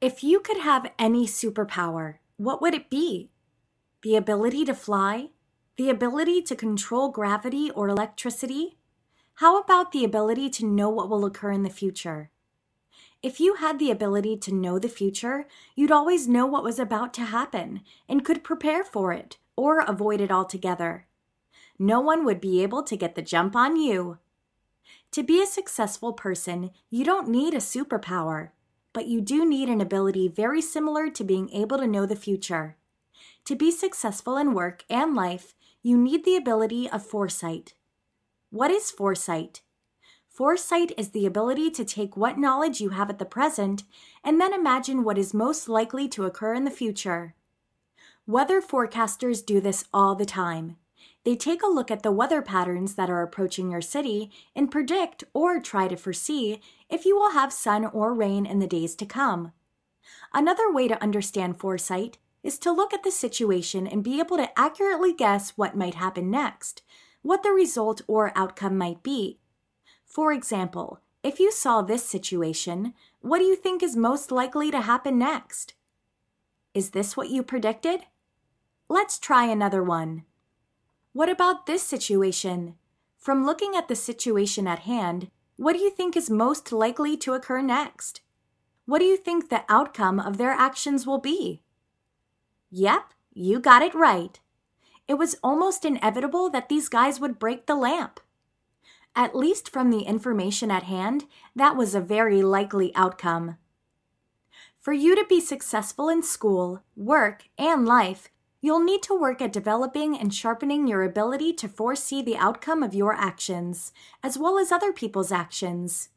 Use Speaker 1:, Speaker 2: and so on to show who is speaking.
Speaker 1: If you could have any superpower, what would it be? The ability to fly? The ability to control gravity or electricity? How about the ability to know what will occur in the future? If you had the ability to know the future, you'd always know what was about to happen and could prepare for it or avoid it altogether. No one would be able to get the jump on you. To be a successful person, you don't need a superpower but you do need an ability very similar to being able to know the future. To be successful in work and life, you need the ability of foresight. What is foresight? Foresight is the ability to take what knowledge you have at the present and then imagine what is most likely to occur in the future. Weather forecasters do this all the time. They take a look at the weather patterns that are approaching your city and predict or try to foresee if you will have sun or rain in the days to come. Another way to understand foresight is to look at the situation and be able to accurately guess what might happen next, what the result or outcome might be. For example, if you saw this situation, what do you think is most likely to happen next? Is this what you predicted? Let's try another one. What about this situation? From looking at the situation at hand, what do you think is most likely to occur next? What do you think the outcome of their actions will be? Yep, you got it right. It was almost inevitable that these guys would break the lamp. At least from the information at hand, that was a very likely outcome. For you to be successful in school, work, and life, You'll need to work at developing and sharpening your ability to foresee the outcome of your actions, as well as other people's actions.